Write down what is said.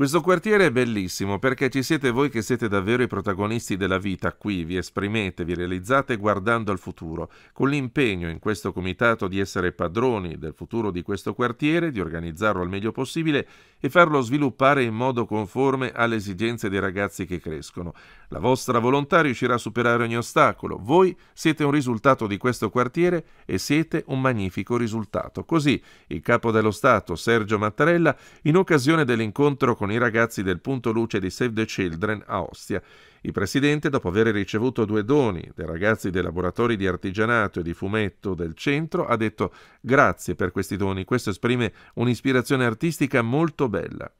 Questo quartiere è bellissimo perché ci siete voi che siete davvero i protagonisti della vita qui, vi esprimete, vi realizzate guardando al futuro, con l'impegno in questo comitato di essere padroni del futuro di questo quartiere, di organizzarlo al meglio possibile e farlo sviluppare in modo conforme alle esigenze dei ragazzi che crescono. La vostra volontà riuscirà a superare ogni ostacolo, voi siete un risultato di questo quartiere e siete un magnifico risultato. Così il capo dello Stato, Sergio Mattarella, in occasione dell'incontro con con i ragazzi del Punto Luce di Save the Children a Ostia. Il presidente, dopo aver ricevuto due doni dai ragazzi dei laboratori di artigianato e di fumetto del centro, ha detto grazie per questi doni, questo esprime un'ispirazione artistica molto bella.